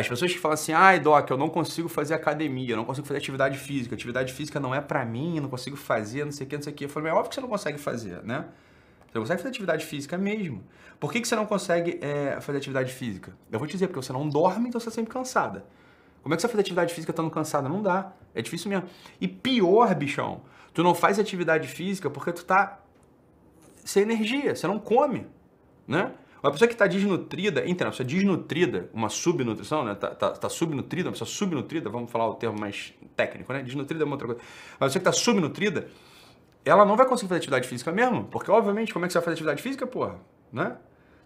As pessoas que falam assim, ai, Doc, eu não consigo fazer academia, eu não consigo fazer atividade física, atividade física não é para mim, eu não consigo fazer, não sei o que, não sei o que. Eu falei, é óbvio que você não consegue fazer, né? Você não consegue fazer atividade física mesmo. Por que, que você não consegue é, fazer atividade física? Eu vou te dizer, porque você não dorme, então você está sempre cansada. Como é que você faz atividade física estando cansada? Não dá. É difícil mesmo. E pior, bichão, tu não faz atividade física porque tu tá sem energia, você não come, né? Uma pessoa que está desnutrida, entenda, uma pessoa desnutrida, uma subnutrição, né? Está tá, tá subnutrida, uma pessoa subnutrida, vamos falar o termo mais técnico, né? Desnutrida é uma outra coisa. Uma pessoa que está subnutrida, ela não vai conseguir fazer atividade física mesmo, porque obviamente, como é que você vai fazer atividade física, porra? Né?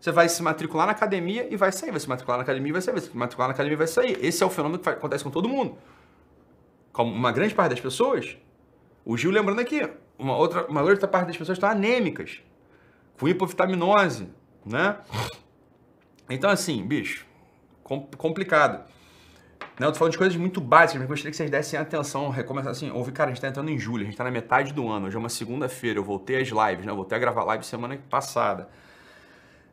Você vai se matricular na academia e vai sair, vai se matricular na academia e vai sair, vai se matricular na academia e vai sair. Esse é o fenômeno que acontece com todo mundo. com uma grande parte das pessoas, o Gil lembrando aqui, uma outra, uma outra parte das pessoas estão anêmicas, com hipofitaminose, né? Então, assim, bicho, complicado. Né? Eu tô falando de coisas muito básicas, mas gostaria que vocês dessem atenção, recomeçar assim, ouvir, cara, a gente tá entrando em julho, a gente tá na metade do ano, hoje é uma segunda-feira, eu voltei às lives, né? Eu voltei a gravar live semana passada.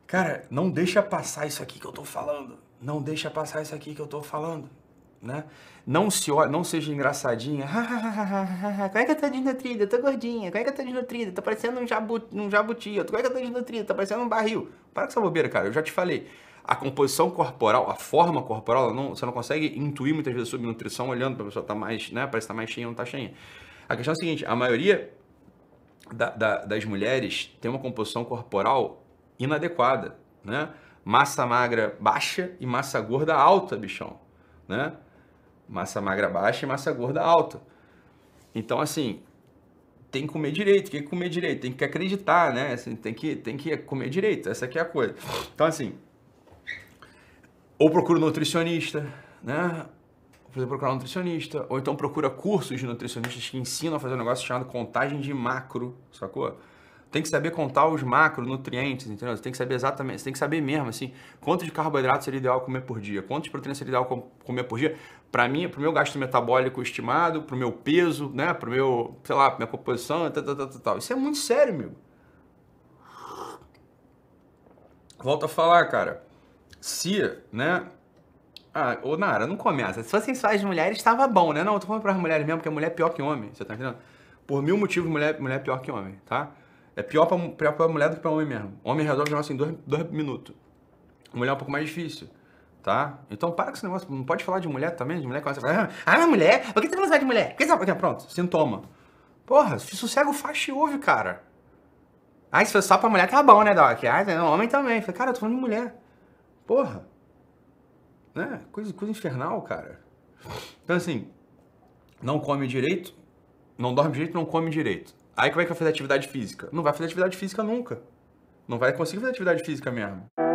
Cara, não deixa passar isso aqui que eu tô falando. Não deixa passar isso aqui que eu tô falando né? Não se olha, não seja engraçadinha. como é que eu tô desnutrida? Eu tô gordinha. Como é que eu tô desnutrida? Tô parecendo um, jabu, um jabuti. Como é que eu tô desnutrida? Tô parecendo um barril. Para com essa bobeira, cara. Eu já te falei. A composição corporal, a forma corporal, não, você não consegue intuir muitas vezes sobre nutrição olhando pra pessoa tá mais, né? Parece que tá mais cheia ou não tá cheia. A questão é a seguinte, a maioria da, da, das mulheres tem uma composição corporal inadequada, né? Massa magra baixa e massa gorda alta, bichão, né? massa magra baixa e massa gorda alta. Então, assim, tem que comer direito, O que comer direito, tem que acreditar, né? Assim, tem, que, tem que comer direito, essa aqui é a coisa. Então, assim, ou procura um nutricionista, né? Ou procurar um nutricionista, ou então procura cursos de nutricionistas que ensinam a fazer um negócio chamado contagem de macro, sacou? tem que saber contar os macronutrientes, entendeu? Você tem que saber exatamente, você tem que saber mesmo, assim, quanto de carboidrato seria ideal comer por dia, quanto de proteína seria ideal comer por dia, para mim, para o meu gasto metabólico estimado, para o meu peso, né, para o meu, sei lá, minha composição, tal, tal, tal, tal. Isso é muito sério, amigo. Volto a falar, cara. Se, né, ah, ô Nara, não começa. Se fossem só as mulheres, estava bom, né? Não, eu tô falando para as mulheres mesmo, porque a mulher é pior que homem, você tá entendendo? Por mil motivos, mulher, mulher é pior que homem, tá? É pior pra, pior pra mulher do que pra homem mesmo. Homem resolve o negócio em dois, dois minutos. Mulher é um pouco mais difícil, tá? Então para com esse negócio. Não pode falar de mulher também? De mulher começa a falar, ah, ah mulher? Por que você tá não sabe de mulher? Por que você... Tá- pronto, sintoma. Porra, se sossega o faixa e ouve, cara. Ah, se for só pra mulher, tá bom, né, Doc? Ah, não, homem também. Falei, cara, eu tô falando de mulher. Porra. Né? Coisa, coisa infernal, cara. Então, assim, não come direito, não dorme direito, não come direito. Aí como é que vai fazer atividade física? Não vai fazer atividade física nunca. Não vai conseguir fazer atividade física mesmo.